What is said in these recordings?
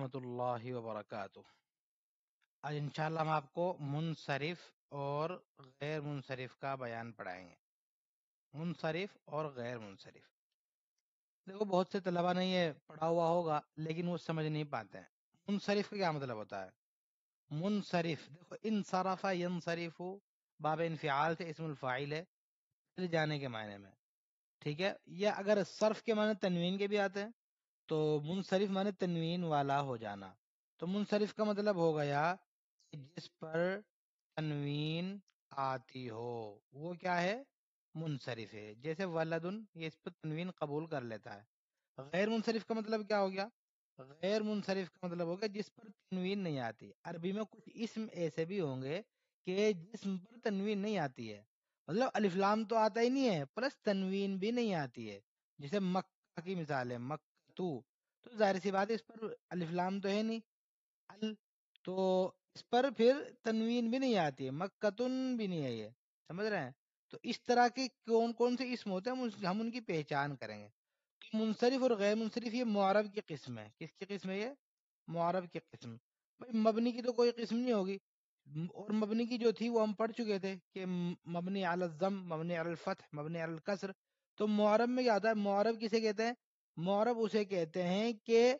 रहमतुल्लाहि व आज इंशाल्लाह हम आपको मुनसरफ और गैर मुनसरफ का बयान पढ़ाएंगे मुनसरफ और गैर मुनसरफ देखो बहुत से तलबा ने ये पढ़ा हुआ होगा लेकिन वो समझ नहीं पाते हैं मुनसरफ का क्या मतलब होता है मुनसरफ देखो इन सरफा यन शरीफ बाब इनफियाल से इसमफाइल है जाने के मायने में ठीक है या अगर सर्फ के मायने तनवीन के भी आते हैं तो मुनसरिफ माने तनवीन वाला हो जाना तो मुनसरिफ का मतलब हो गया जिस पर तनवीन आती हो वो क्या है मुनसरिफ है जैसे वलदुन ये इस पर तनवीन कबूल कर लेता है गैर मुनसरिफ का मतलब क्या हो गया गैर मुनसरिफ का मतलब हो गया जिस पर तनवीन नहीं आती अरबी में कुछ इसम ऐसे भी होंगे कि जिसम पर तनवीन नहीं आती है मतलब अलिफ्लाम तो आता ही नहीं है प्लस तनवीन भी नहीं आती है जैसे मक्का की मिसाल है मक्का तो जाहिर सी बात है इस पर अलिफ्लाम तो है नहीं अल तो इस पर फिर तनवीन भी नहीं आती है मक्कतुन भी नहीं है ये समझ रहे हैं तो इस तरह के कौन कौन से इसम होते हैं हम उनकी पहचान करेंगे कि तो मुनसरफ और गैर मुनसरफ ये मुआरब की किस्म है किसकी किस्म है ये मुआरब की किस्म भाई मबनी की तो कोई किस्म नहीं होगी और मबनी की जो थी वो हम पढ़ चुके थे कि मबनी अलजम मबनी अलफत मबनी अलकसर तो मुआरब में क्या होता है मुआरब किसे कहते हैं मौरब उसे कहते हैं कि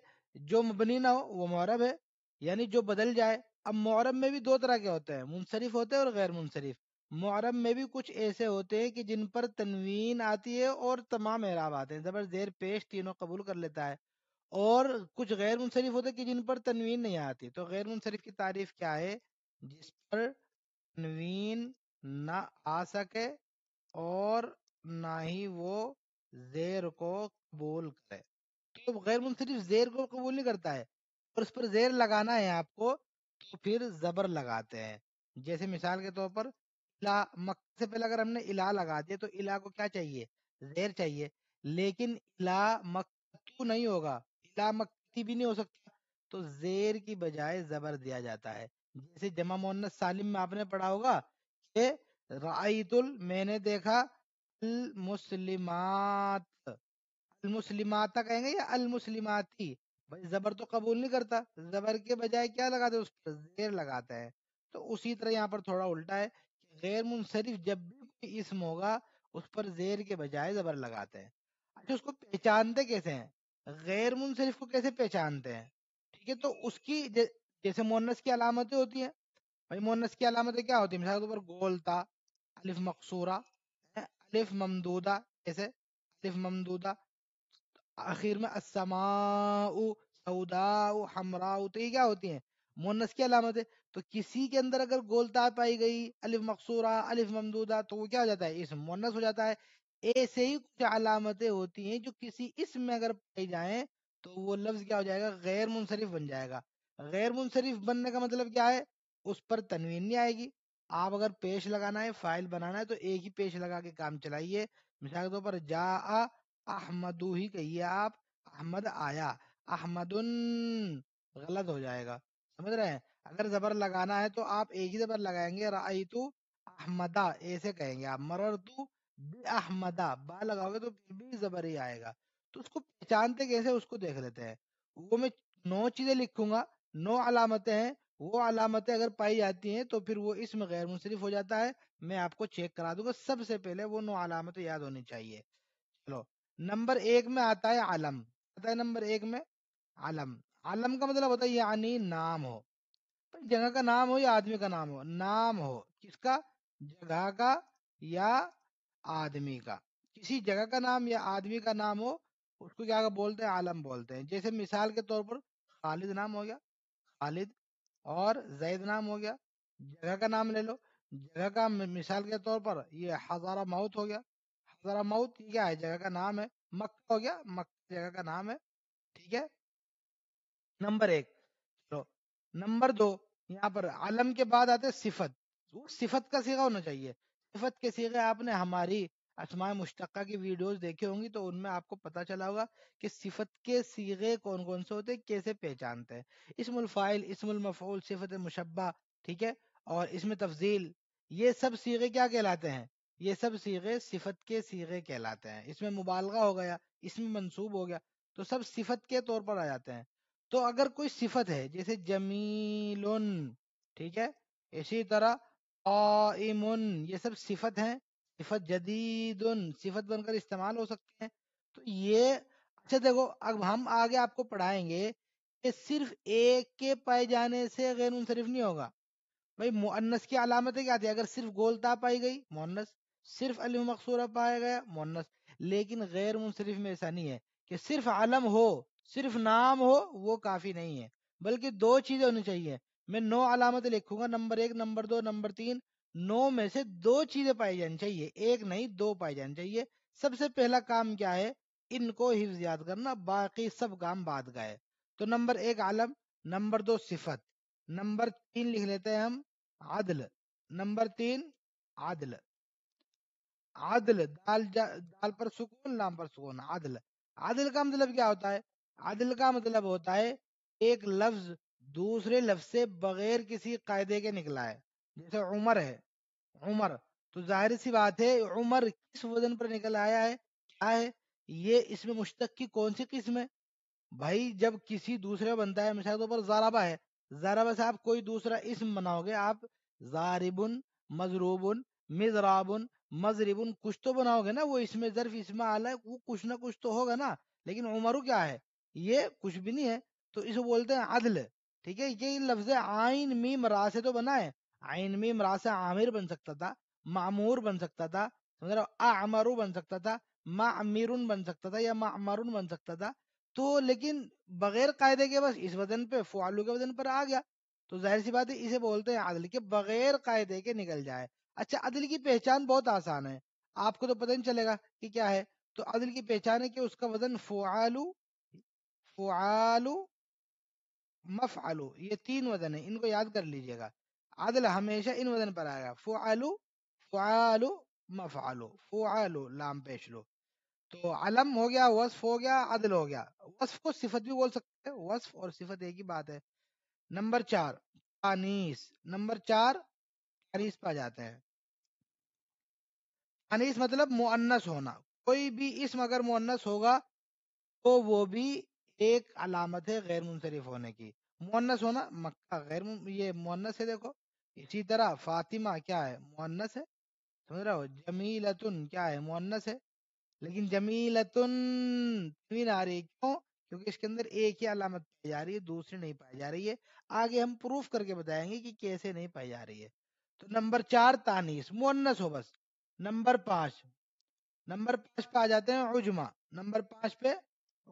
जो मबनी ना हो वो मौरब है यानी जो बदल जाए अब मौरब में भी दो तरह के होते हैं मुनसरफ होते हैं और गैर मुनसरफ मौरब में भी कुछ ऐसे होते हैं कि जिन पर तनवीन आती है और तमाम एराब आते हैं जबर जेर पेश तीनों कबूल कर लेता है और कुछ गैर मुनसरफ होते हैं कि जिन पर तनवीन नहीं आती तो गैर मुनसरफ की तारीफ क्या है जिस पर तनवीन ना आ सके और ना ही वो जेर को बोल करे तो गैर मुनसरिफ जेर को कबूल नहीं करता है और उस पर जेर लगाना है आपको तो फिर जबर लगाते हैं जैसे मिसाल के तौर पर इला मक्के से पहले अगर हमने इला लगा दिया तो इला को क्या चाहिए जेर चाहिए लेकिन इला मक्तू नहीं होगा इला मक्ती भी नहीं हो सकता तो जेर की बजाय जबर दिया जाता है जैसे जमा मोहन सालिम में आपने पढ़ा होगा कि मैंने देखा मुस्लिमात अलमुसलिमाता कहेंगे या अलमुसलिमाती भाई जबर तो कबूल नहीं करता जबर के बजाय क्या लगाते उस पर जेर लगाता है तो उसी तरह यहाँ पर थोड़ा उल्टा है गैर मुनसरिफ जब भी कोई इसम होगा उस पर जेर के बजाय जबर लगाते हैं अच्छा उसको पहचानते कैसे हैं गैर मुनसरिफ को कैसे पहचानते हैं ठीक है तो उसकी जैसे मोनस की अलामतें होती हैं भाई मोनस की अलामतें क्या होती है मिसाल के तौर पर गोलता अलिफ मकसूरा अलिफ ममदूदा जैसे अलिफ ममदूदा आखिर में असमाऊ सऊदाऊ हमराऊ तो ये क्या होती हैं मोनस की अलामत है तो किसी के अंदर अगर गोलता पाई गई अलिफ मकसूरा अलिफ ममदूदा तो वो क्या हो जाता है इस मोनस हो जाता है ऐसे ही कुछ अलामतें होती हैं जो किसी इसम में अगर पाई जाए तो वो लफ्ज क्या हो जाएगा गैर मुनसरफ बन जाएगा गैर मुनसरफ बनने का मतलब क्या है उस पर तनवीन नहीं आएगी आप अगर पेश लगाना है फाइल बनाना है तो एक ही पेश लगा के काम चलाइए मिसाल के तौर पर जा आ अहमद ही कहिए आप अहमद आया अहमद गलत हो जाएगा समझ रहे हैं अगर जबर लगाना है तो आप एक ही जबर लगाएंगे रायतु अहमदा ऐसे कहेंगे आप मरर तू बे अहमदा बा लगाओगे तो बे भी जबर ही आएगा तो उसको पहचानते कैसे उसको देख लेते हैं वो मैं नौ चीजें लिखूंगा नौ अलामतें हैं वो अलामतें अगर पाई जाती हैं तो फिर वो इसमें गैर मुनसरिफ हो जाता है मैं आपको चेक करा दूंगा सबसे पहले वो नौ अलामतें याद होनी चाहिए चलो नंबर एक में आता है आलम आता है नंबर एक में आलम आलम का मतलब होता है यानी नाम हो जगह का नाम हो या आदमी का नाम हो नाम हो किसका जगह का या आदमी का किसी जगह का नाम या आदमी का नाम हो उसको क्या बोलते हैं आलम बोलते हैं जैसे मिसाल के तौर पर खालिद नाम हो गया खालिद और जैद नाम हो गया जगह का नाम ले लो जगह का मिसाल के तौर पर ये हजारा मऊत हो गया हजारा मऊत क्या है जगह का नाम है मक्का हो गया मक्का जगह का नाम है ठीक है नंबर एक चलो नंबर दो यहाँ पर आलम के बाद आते सिफत वो सिफत का सीगा होना चाहिए सिफत के सीगे आपने हमारी असमाय मुश्तक़ा की वीडियोस देखी होंगी तो उनमें आपको पता चला होगा कि सिफत के सीगे कौन कौन से होते कैसे पहचानते हैं इसमुल फ़ाइल इसमुल मफूल सिफत मुशबा ठीक है और इसमें तफजील ये सब सीगे क्या कहलाते हैं ये सब सीगे सिफत के सीगे कहलाते हैं इसमें मुबालगा हो गया इसमें मंसूब हो गया तो सब सिफत के तौर पर आ जाते हैं तो अगर कोई सिफत है जैसे जमील ठीक है इसी तरह आइमुन ये सब सिफत हैं सिफत जदीद सिफत बनकर इस्तेमाल हो सकते हैं तो ये अच्छा देखो अब हम आगे आपको पढ़ाएंगे कि सिर्फ एक के पाए जाने से गैर मुनसरफ नहीं होगा भाई मुअन्नस की अलामतें क्या थी अगर सिर्फ गोलता पाई गई मुअन्नस सिर्फ अलम मकसूरा पाया गया मुन्नस लेकिन गैर मुनसरफ में ऐसा नहीं है कि सिर्फ अलम हो सिर्फ नाम हो वो काफ़ी नहीं है बल्कि दो चीज़ें होनी चाहिए मैं नौ अलामत लिखूंगा नंबर एक नंबर दो नंबर तीन नौ में से दो चीज़ें पाई जानी चाहिए एक नहीं दो पाई जानी चाहिए सबसे पहला काम क्या है इनको हिफ्ज याद करना बाकी सब काम बाद गए तो नंबर एक आलम नंबर दो सिफत नंबर तीन लिख लेते हैं हम आदल नंबर तीन आदल आदल दाल दाल पर सुकून नाम पर सुकून आदल आदल का मतलब क्या होता है आदल का मतलब होता है एक लफ्ज दूसरे लफ्ज से बगैर किसी कायदे के निकला है जैसे उमर है उमर तो जाहिर सी बात है उमर किस वजन पर निकल आया है क्या है ये इसमें मुश्तक की कौन सी किस्म है भाई जब किसी दूसरे बनता है मिसाल तौर पर जाराबा है जाराबा से आप कोई दूसरा इसम बनाओगे आप जारिबुन मजरूबुन मिजराबुन मजरिबुन कुछ तो बनाओगे ना वो इसमें जर्फ इसमें आला है वो कुछ ना कुछ तो होगा ना लेकिन उमरू क्या है ये कुछ भी नहीं है तो इसे बोलते हैं अदल ठीक है ये लफ्ज आइन मीम रा से तो बना है आइन मीम रा से आमिर बन सकता था मामूर बन सकता था समझ रहा आमरू बन सकता था मा अमीर बन सकता था या मा अमर बन सकता था तो लेकिन बगैर कायदे के बस इस वजन पे फुआलू के वजन पर आ गया तो जाहिर सी बात है इसे बोलते हैं आदल के बगैर कायदे के निकल जाए अच्छा अदिल की पहचान बहुत आसान है आपको तो पता नहीं चलेगा कि क्या है तो अदिल की पहचान है कि उसका वजन फुआलू फुआलू आलू ये तीन वजन है इनको याद कर लीजिएगा अदल हमेशा इन वजन पर आएगा फुआलू फुआलू मफआलू फुआलू लाम पेश लो तो अलम हो गया वस्फ हो गया अदल हो गया वस्फ को सिफत भी बोल सकते हैं वस्फ और सिफत एक ही बात है नंबर चार तानीस नंबर चार अनीस पा जाता जाते हैं अनीस मतलब मुअन्नस होना कोई भी इसम अगर मुअन्नस होगा तो वो भी एक अलामत है गैर मुनसरफ होने की मुअन्नस होना मक्का गैर ये मुअन्नस है देखो इसी तरह फातिमा क्या है मुअन्नस है समझ रहे हो जमीलतुन क्या है मुअन्नस है लेकिन जमीलतुन तनवीन आ रही क्यों क्योंकि इसके अंदर एक ही अलामत पाई जा रही है दूसरी नहीं पाई जा रही है आगे हम प्रूफ करके बताएंगे कि कैसे नहीं पाई जा रही है तो नंबर चार तानीस मुन्नस हो बस नंबर पांच नंबर पांच पे आ जाते हैं उजमा नंबर पांच पे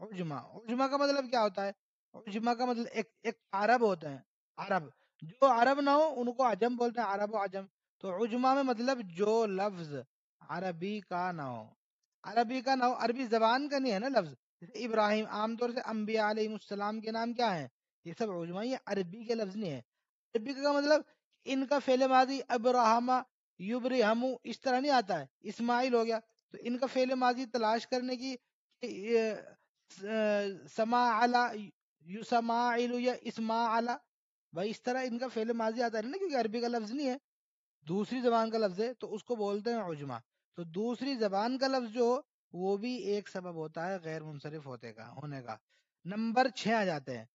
उजमा उजमा का मतलब क्या होता है उजमा का मतलब एक एक अरब होते हैं अरब जो अरब ना हो उनको अजम बोलते हैं अरब आजम तो उजमा में मतलब जो लफ्ज अरबी का ना हो अरबी का ना हो अरबी जबान का नहीं है ना लफ्ज जैसे इब्राहिम आमतौर से अम्बिया के नाम क्या है ये सब उजमा ये अरबी के लफ्ज नहीं है अरबी का मतलब इनका फेले माजी अबराहमा युबरी हमू इस तरह नहीं आता है इस्माइल हो गया तो इनका फेले माजी तलाश करने की समा आला युसमा या इसमा आला भाई इस तरह इनका फेले माजी आता है ना क्योंकि अरबी का लफ्ज नहीं है दूसरी जबान का लफ्ज है तो उसको बोलते हैं उजमा तो दूसरी जबान का लफ्ज जो वो भी एक सबब होता है गैर मुनसरफ होते का होने का नंबर छह आ जाते हैं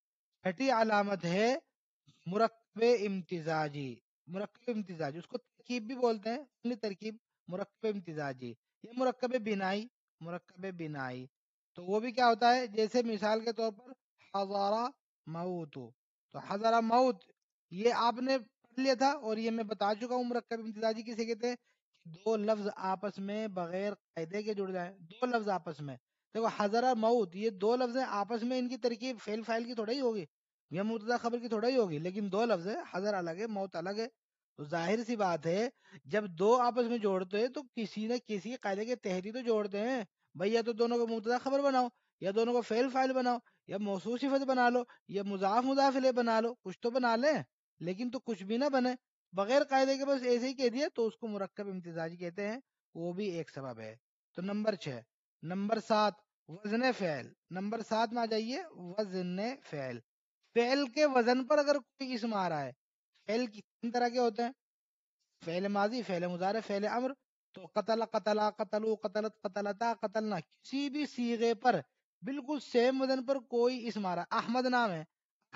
छठी अलामत है मुरकब इम्तिजाजी मुरकब इम्तिजाजी उसको तरकीब भी बोलते हैं अपनी तरकीब मुरकब इम्तिजाजी ये मुरकब बिनाई मुरकब बिनाई तो वो भी क्या होता है जैसे मिसाल के तौर पर हजारा मऊत तो हजारा मऊत ये आपने पढ़ लिया था और ये मैं बता चुका हूँ मुरकब इम्तिजाजी किसे कहते हैं दो लफ्ज आपस में बगैर कायदे के जुड़ जाए दो लफ्ज आपस में देखो हजरा मऊत ये दो लफ्ज आपस में इनकी तरकीब फेल फाइल की थोड़ा ही होगी यह मुबतदा खबर की थोड़ा ही होगी लेकिन दो लफ्ज है हजर अलग है मौत अलग है तो जाहिर सी बात है जब दो आपस में जोड़ते हैं तो किसी न किसी कायदे के तहत ही तो जोड़ते हैं भाई या तो दोनों को मुतदा खबर बनाओ या दोनों को फेल फाइल बनाओ या मौसू सिफत बना लो या मुजाफ मुजाफिले बना लो कुछ तो बना लें लेकिन तो कुछ भी ना बने बगैर कायदे के बस ऐसे ही कह दिया तो उसको मुरक्ब इम्तजाजी कहते हैं वो भी एक सबब है तो नंबर छह नंबर सात वजन फैल नंबर सात में आ जाइए वजन फैल फेल के वजन पर अगर कोई इसम आ रहा है फेल कितने तरह के होते हैं फेल माजी फेल मुजारे फेल अमर तो कतल कतला कतलो कतलत कतलता कतलना किसी भी सीगे पर बिल्कुल सेम वजन पर कोई इसम आ रहा है अहमद नाम है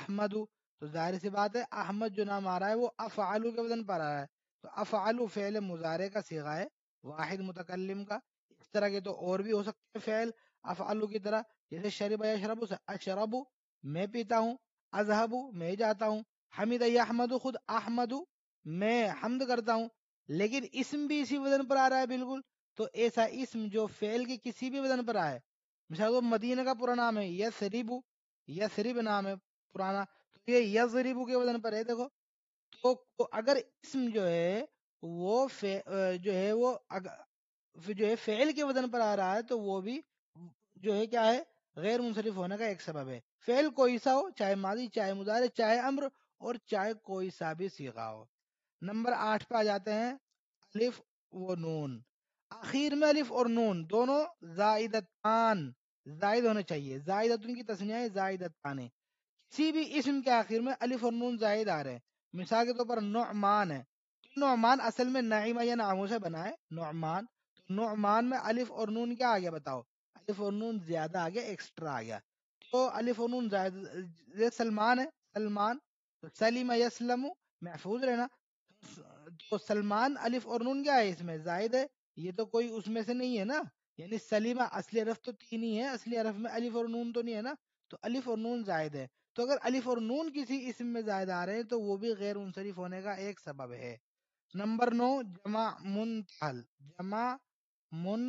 अहमदू तो जाहिर सी बात है अहमद जो नाम आ रहा है वो अफ आलू के वजन पर आ रहा है तो अफ आलू फ़ैल मुजारे का सीगा है वाहिद मुतकलम का इस तरह के तो और भी हो सकते हैं फेल अफ आलू की तरह जैसे शरीब या अशरबू मैं पीता हूँ अजहबू मैं जाता हूँ हमिद अहमद खुद अहमद मैं हमद करता हूँ लेकिन इसम भी इसी वजन पर आ रहा है बिल्कुल तो ऐसा इसम जो फेल के किसी भी वजन पर आए मिसाल तो मदीना का पूरा नाम है यसरिबू यसरिब नाम है पुराना तो ये यसरिबू के वजन पर है देखो तो, तो अगर इसम जो है वो फे, जो है वो अगर जो है फेल के वजन पर आ रहा है तो वो भी जो है क्या है गैर मुनसरिफ होने का एक सबब है फेल कोई सा हो चाहे माजी चाहे मुजारे चाहे अम्र और चाहे कोई सा भी सीखा हो नंबर आठ पे आ जाते हैं अलिफ व नून आखिर में अलिफ और नून दोनों जायदतान जायद होने चाहिए जायदत उनकी तस्निया जायदतान है किसी भी इसम के आखिर में अलिफ और नून जायद आ रहे हैं मिसाल के तौर पर नौमान है तो नौमान असल में नाइमा या नामों से बना है नौमान तो नौमान में अलिफ और नून क्या आ गया बताओ अलिफ और नून ज्यादा आ गया एक्स्ट्रा आ गया तो अलिफ नून जायद सलमान है सलमान तो सलीम यसलम महफूज रहना तो सलमान अलिफ और नून क्या है इसमें जायद है ये तो कोई उसमें से नहीं है ना यानी सलीमा असली अरफ तो तीन ही है असली अरफ में अलिफ और नून तो नहीं है ना तो अलिफ और नून जायद है तो अगर अलिफ और नून किसी इसम में जायद आ रहे हैं तो वो भी गैर मुनसरफ होने का एक सबब है नंबर नौ जमा हल जमा मुन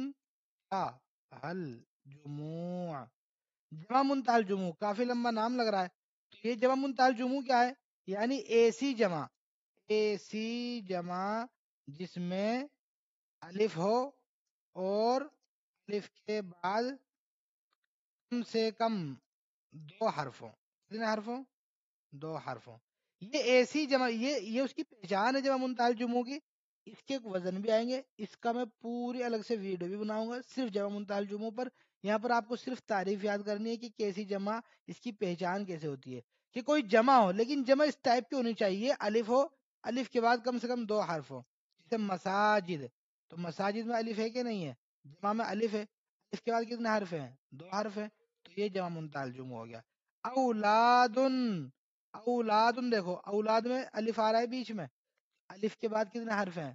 हल जमू जमा मुनताल जुमू काफी लंबा नाम लग रहा है तो ये जमा मुनताल जुमू क्या है यानी एसी जमा एसी जमा जिसमें अलिफ हो और अलिफ के बाद कम से कम दो हरफों कितने हरफों दो हरफों ये ऐसी जमा ये ये उसकी पहचान है जमा मुनताल जुमू की इसके एक वजन भी आएंगे इसका मैं पूरी अलग से वीडियो भी बनाऊंगा सिर्फ जमा मुंतहाल जुमों पर यहाँ पर आपको सिर्फ तारीफ याद करनी है कि कैसी जमा इसकी पहचान कैसे होती है कि कोई जमा हो लेकिन जमा इस टाइप की होनी चाहिए अलिफ हो अलिफ के बाद कम से कम दो हर्फ हो जैसे मसाजिद तो मसाजिद में अलिफ है कि नहीं है जमा में अलिफ है अलिफ के बाद कितने हर्फ है दो हर्फ है तो ये जमा मुंतहाल जुमो हो गया औलादुन औलादुन देखो औलाद में अलिफ आ रहा है बीच में अलिफ के बाद कितने हर्फ हैं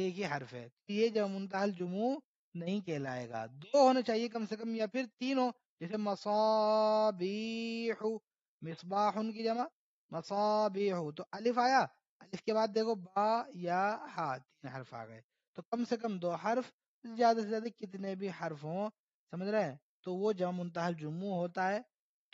एक ही हर्फ है तो ये जब मुंतहल जुमू नहीं कहलाएगा दो होने चाहिए कम से कम या फिर तीन हो जैसे मसाबीहु मिसबाहुन की जमा मसाबीहु तो अलिफ आया अलिफ के बाद देखो बा या हा तीन हर्फ आ गए तो कम से कम दो हर्फ ज्यादा से ज्यादा कितने भी हर्फ हों समझ रहे हैं तो वो जमा मुंतहल जुम्मू होता है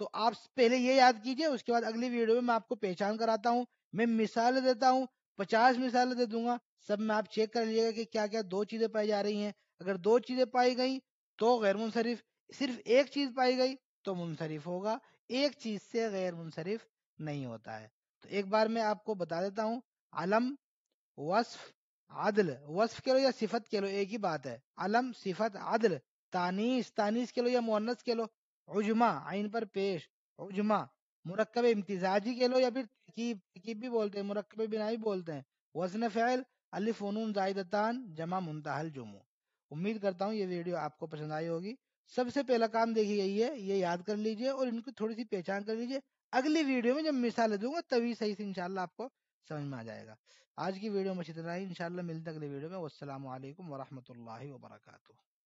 तो आप पहले ये याद कीजिए उसके बाद अगली वीडियो में मैं आपको पहचान कराता हूँ मैं मिसाल देता हूँ पचास मिसालें दे दूंगा सब में आप चेक कर लीजिएगा कि क्या क्या दो चीजें पाई जा रही हैं अगर दो चीजें पाई गई तो गैर मुनसरिफ सिर्फ एक चीज पाई गई तो मुनसरिफ होगा एक चीज से गैर मुनसरिफ नहीं होता है तो एक बार मैं आपको बता देता हूँ अलम वस्फ आदल वस्फ के लो या सिफत के लो एक ही बात है अलम सिफत आदल तानीस तानीस के लो या मुन्नस के लो उजमा आइन पर पेश उजमा मुरकब इम्तिजाजी कह लो या फिर तरकीब तरकीब भी बोलते हैं मरकब बिना भी बोलते हैं वजन फ़ैल अलिफ फ़नून जायदतान जमा मुंतहल जुमू उम्मीद करता हूँ ये वीडियो आपको पसंद आई होगी सबसे पहला काम देखिए यही है ये याद कर लीजिए और इनकी थोड़ी सी पहचान कर लीजिए अगली वीडियो में जब मिसाल दूंगा तभी सही से इनशाला आपको समझ में आ जाएगा आज की वीडियो में इतना इनशाला मिलते अगली वीडियो में वालेकुम वरहमतुल्लाहि वबरकू